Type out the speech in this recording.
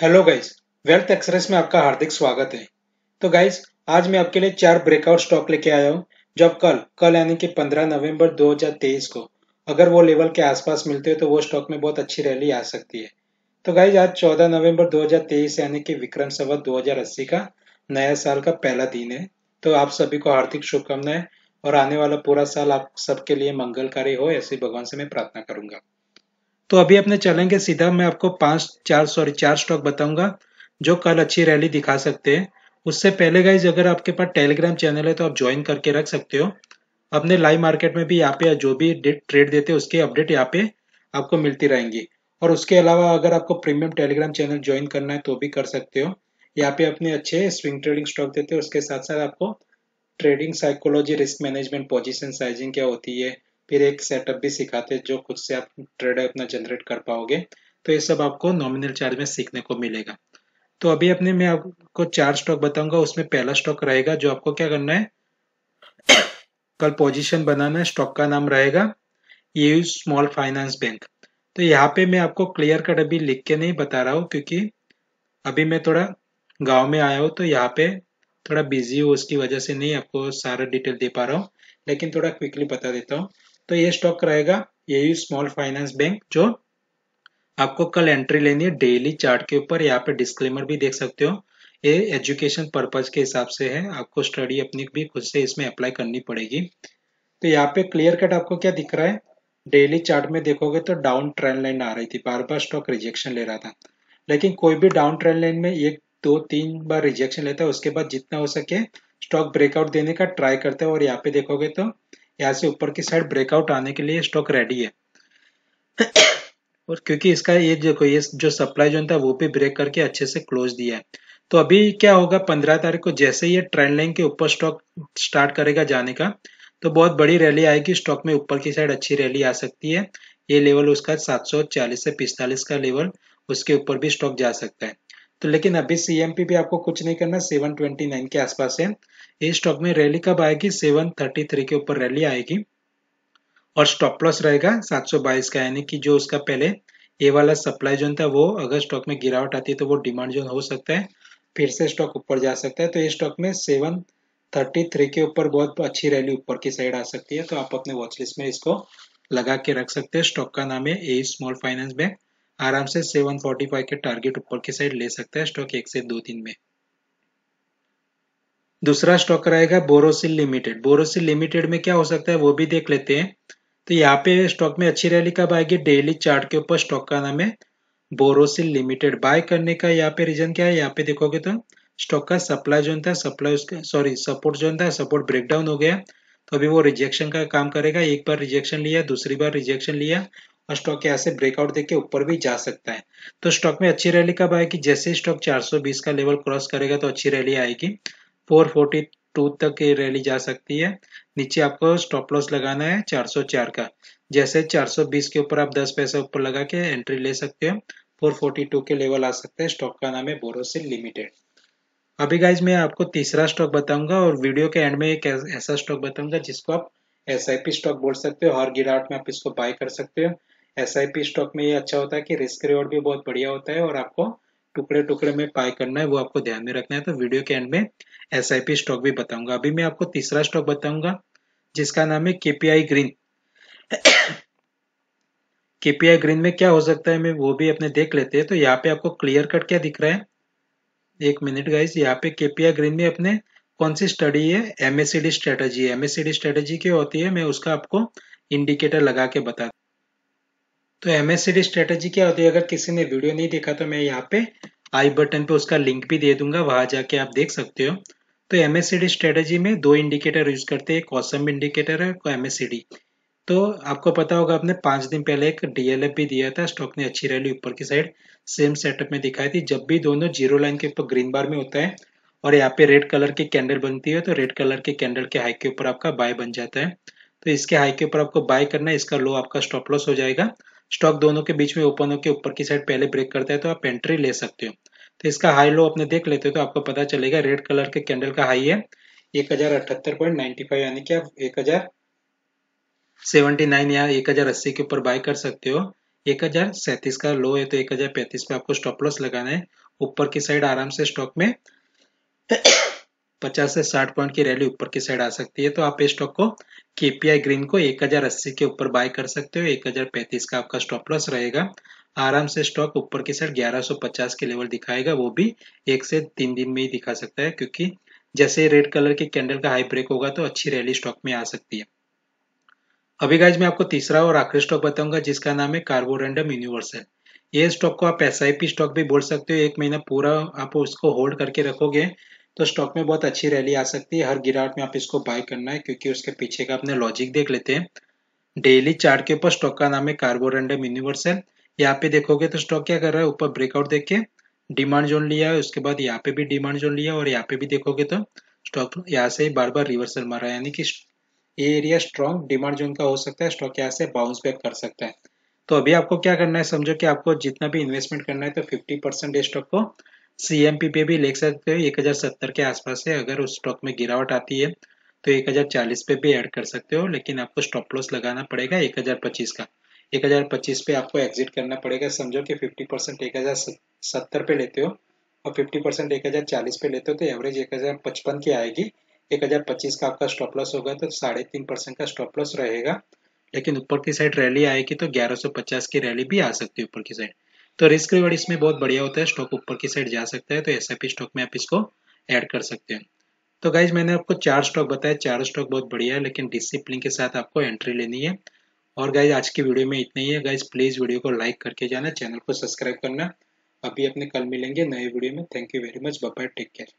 hello guys wealth express में आपका हार्दिक स्वागत है तो गाइस आज मैं आपके लिए चार ब्रेकआउट स्टॉक लेके आया हूँ जो आप कल कल यानी कि 15 नवंबर 2023 को अगर वो लेवल के आसपास मिलते हो तो वो स्टॉक में बहुत अच्छी रैली आ सकती है तो गाइज आज 14 नवंबर 2023 यानी कि विक्रम सवत 2080 का नया साल का पहला दिन है तो आप सभी को हार्दिक शुभकामनाएं और आने वाला पूरा साल आप सबके लिए मंगलकारी हो ऐसे भगवान से मैं प्रार्थना करूंगा तो अभी अपने चलेंगे सीधा मैं आपको पांच चार सॉरी चार स्टॉक बताऊंगा जो कल अच्छी रैली दिखा सकते हैं उससे पहले गाइज अगर आपके पास टेलीग्राम चैनल है तो आप ज्वाइन करके रख सकते हो अपने लाइव मार्केट में भी यहाँ पे जो भी ट्रेड देते हैं उसके अपडेट यहाँ पे आपको मिलती रहेंगी और उसके अलावा अगर आपको प्रीमियम टेलीग्राम चैनल ज्वाइन करना है तो भी कर सकते हो यहाँ पे अपने अच्छे स्विंग ट्रेडिंग स्टॉक देते हैं उसके साथ साथ आपको trading psychology risk management position sizing क्या होती है फिर एक सेटअप भी सिखाते हैं जो खुद से आप ट्रेडर अपना जनरेट कर पाओगे तो ये सब आपको नॉमिनल चार्ज में सीखने को मिलेगा तो अभी अपने मैं आपको चार स्टॉक बताऊंगा उसमें पहला स्टॉक रहेगा जो आपको क्या करना है कल पोजीशन बनाना है स्टॉक का नाम रहेगा ये स्मॉल फाइनेंस बैंक तो यहाँ पे मैं आपको क्लियर कट अभी लिख के नहीं बता रहा हूँ क्योंकि अभी मैं थोड़ा गांव में आया हूँ तो यहाँ पे थोड़ा बिजी हूँ उसकी वजह से नहीं आपको सारा डिटेल दे पा रहा हूँ लेकिन थोड़ा क्विकली बता देता हूँ तो ये स्टॉक रहेगा ये स्मॉल फाइनेंस बैंक जो आपको कल एंट्री लेनी है डेली चार्ट के ऊपर यहाँ पे डिस्क्लेमर भी देख सकते हो ये एजुकेशन पर्पज के हिसाब से है आपको स्टडी अपनी भी खुद से इसमें अप्लाई करनी पड़ेगी तो यहाँ पे क्लियर कट आपको क्या दिख रहा है डेली चार्ट में देखोगे तो डाउन ट्रेंड लाइन आ रही थी बार बार स्टॉक रिजेक्शन ले रहा था लेकिन कोई भी डाउन ट्रेंड लाइन में एक दो तीन बार रिजेक्शन लेता है उसके बाद जितना हो सके स्टॉक ब्रेकआउट देने का ट्राई करता है और यहाँ पे देखोगे तो यहाँ से ऊपर की साइड ब्रेकआउट आने के लिए स्टॉक रेडी है और क्योंकि इसका ये जो ये जो सप्लाई जो था वो भी ब्रेक करके अच्छे से क्लोज दिया है तो अभी क्या होगा पंद्रह तारीख को जैसे ये ट्रेंड लाइन के ऊपर स्टॉक स्टार्ट करेगा जाने का तो बहुत बड़ी रैली आएगी स्टॉक में ऊपर की साइड अच्छी रैली आ सकती है ये लेवल उसका 740 से 45 का लेवल उसके ऊपर भी स्टॉक जा सकता है तो लेकिन अभी सीएमपी भी आपको कुछ नहीं करना 729 के आसपास है ये स्टॉक में रैली कब आएगी 733 के ऊपर रैली आएगी और स्टॉप लॉस रहेगा 722 का यानी कि जो उसका पहले ये वाला सप्लाई जोन था वो अगर स्टॉक में गिरावट आती है तो वो डिमांड जोन हो सकता है फिर से स्टॉक ऊपर जा सकता है तो ये स्टॉक में सेवन थर्टी थ्री के ऊपर बहुत अच्छी रैली ऊपर की साइड आ सकती है तो आप अपने वॉचलिस्ट में इसको लगा के रख सकते हैं स्टॉक का नाम है ए स्मॉल फाइनेंस बैंक आराम से 745 के टारगेट ऊपर की साइड ले सकता है स्टॉक एक से दो दिन में दूसरा स्टॉक रहेगा बोरोसिल लिमिटेड बोरोसिल लिमिटेड में क्या हो सकता है वो भी देख लेते हैं तो यहाँ पे स्टॉक में अच्छी रैली कब आएगी डेली चार्ट के ऊपर स्टॉक का नाम है बोरोसिल लिमिटेड बाय करने का यहाँ पे रीजन क्या है यहाँ पे देखोगे तो स्टॉक का सप्लाई जोन था सप्लाई सॉरी सपोर्ट जोन था सपोर्ट ब्रेकडाउन हो गया तो अभी वो रिजेक्शन का काम करेगा एक बार रिजेक्शन लिया दूसरी बार रिजेक्शन लिया स्टॉक यहाँ से ब्रेकआउट देके ऊपर भी जा सकता है तो स्टॉक में अच्छी रैली कब आएगी जैसे स्टॉक 420 का लेवल क्रॉस करेगा तो अच्छी रैली आएगी 442 तक ये रैली जा सकती है नीचे आपको स्टॉप लॉस लगाना है 404 का जैसे 420 के ऊपर आप 10 पैसा ऊपर लगा के एंट्री ले सकते हो 442 के लेवल आ सकते हैं स्टॉक का नाम है बोरोसिल लिमिटेड अभी गाइज मैं आपको तीसरा स्टॉक बताऊंगा और वीडियो के एंड में एक ऐसा स्टॉक बताऊंगा जिसको आप एस स्टॉक बोल सकते हो हर गिरावट में आप इसको बाय कर सकते हो एस स्टॉक में ये अच्छा होता है कि रिस्क रिवॉर्ड भी बहुत बढ़िया होता है और आपको टुकड़े टुकड़े में पाए करना है वो आपको ध्यान में रखना है तो वीडियो के एंड में एस स्टॉक भी बताऊंगा अभी मैं आपको तीसरा स्टॉक बताऊंगा जिसका नाम है केपीआई ग्रीन केपीआई ग्रीन में क्या हो सकता है मैं वो भी अपने देख लेते हैं तो यहाँ पे आपको क्लियर कट क्या दिख रहा है एक मिनट गाइस यहाँ पे केपीआई ग्रीन में अपने कौन सी स्टडी है एमएससीडी स्ट्रेटजी एमएससीडी स्ट्रेटजी क्या होती है मैं उसका आपको इंडिकेटर लगा के बता तो एमएससीडी स्ट्रेटेजी क्या होती है अगर किसी ने वीडियो नहीं देखा तो मैं यहाँ पे आई बटन पे उसका लिंक भी दे दूंगा वहां जाके आप देख सकते हो तो एमएससीडी स्ट्रेटेजी में दो इंडिकेटर यूज करते हैं एक ऑसम इंडिकेटर है और एमएससीडी तो आपको पता होगा आपने पांच दिन पहले एक डीएलएफ भी दिया था स्टॉक ने अच्छी रैली ऊपर की साइड सेम सेटअप में दिखाई थी जब भी दोनों जीरो लाइन के ऊपर ग्रीन बार में होता है और यहाँ पे रेड कलर की कैंडल बनती है तो रेड कलर के कैंडल के हाई के ऊपर आपका बाय बन जाता है तो इसके हाई के ऊपर आपको बाय करना है इसका लो आपका स्टॉप लॉस हो जाएगा स्टॉक दोनों के बीच में ओपन होकर ऊपर की साइड पहले ब्रेक करता है तो आप एंट्री ले सकते हो तो इसका हाई लो अपने देख लेते हो तो आपको पता चलेगा रेड कलर के कैंडल का हाई है एक हजार अठहत्तर पॉइंट नाइन्टी फाइव यानी कि आप एक हजार सेवेंटी नाइन या एक हजार अस्सी के ऊपर बाय कर सकते हो एक हजार सैंतीस का लो है तो एक हजार पैंतीस पे आपको स्टॉप लॉस लगाना है ऊपर की साइड आराम से स्टॉक में 50 से 60 पॉइंट की रैली ऊपर की साइड आ सकती है तो आप इस स्टॉक को केपीआई ग्रीन को एक के ऊपर बाय कर सकते हो एक का आपका स्टॉप लॉस रहेगा आराम से स्टॉक ऊपर की साइड 1150 के लेवल दिखाएगा वो भी एक से तीन दिन में ही दिखा सकता है क्योंकि जैसे रेड कलर के कैंडल का हाई ब्रेक होगा तो अच्छी रैली स्टॉक में आ सकती है अभी गाइज मैं आपको तीसरा और आखिरी स्टॉक बताऊंगा जिसका नाम है कार्बोरेंडम यूनिवर्सल ये स्टॉक को आप एस स्टॉक भी बोल सकते हो एक महीना पूरा आप उसको होल्ड करके रखोगे तो स्टॉक में बहुत अच्छी रैली आ सकती है हर गिरावट में आप इसको बाय करना है क्योंकि उसके पीछे का अपने लॉजिक देख लेते हैं डेली चार्ट के ऊपर स्टॉक का नाम है कार्बोरेंडम यूनिवर्सल यहाँ पे देखोगे तो स्टॉक क्या कर रहा है ऊपर ब्रेकआउट देख के डिमांड जोन लिया है उसके बाद यहाँ पे भी डिमांड जोन लिया और यहाँ पे भी देखोगे तो स्टॉक यहाँ से बार बार रिवर्सल मारा है यानी कि ये एरिया स्ट्रॉन्ग डिमांड जोन का हो सकता है स्टॉक यहाँ से बाउंस बैक कर सकता है तो अभी आपको क्या करना है समझो कि आपको जितना भी इन्वेस्टमेंट करना है तो फिफ्टी परसेंट स्टॉक को सीएमपी पे भी ले सकते हो 1070 के आसपास है अगर उस स्टॉक में गिरावट आती है तो 1040 पे भी ऐड कर सकते हो लेकिन आपको स्टॉप लॉस लगाना पड़ेगा 1025 का 1025 पे आपको एग्जिट करना पड़ेगा समझो कि 50 परसेंट एक पे लेते हो और 50 परसेंट एक पे लेते हो तो एवरेज पचपन की आएगी पच्चीस का आपका स्टॉप लॉस होगा तो साढ़े तीन परसेंट का स्टॉप लॉस रहेगा लेकिन ऊपर की साइड रैली आएगी तो 1150 की रैली भी आ सकती है ऊपर की साइड तो रिस्क रिवॉर्ड इसमें बहुत बढ़िया होता है स्टॉक ऊपर की साइड जा सकता है तो एस स्टॉक में आप इसको ऐड कर सकते हैं तो गाइज मैंने आपको चार स्टॉक बताया चार स्टॉक बहुत बढ़िया है लेकिन डिसिप्लिन के साथ आपको एंट्री लेनी है और गाइज आज की वीडियो में इतना ही है गाइज प्लीज़ वीडियो को लाइक करके जाना चैनल को सब्सक्राइब करना अभी अपने कल मिलेंगे नए वीडियो में thank you very much bye take care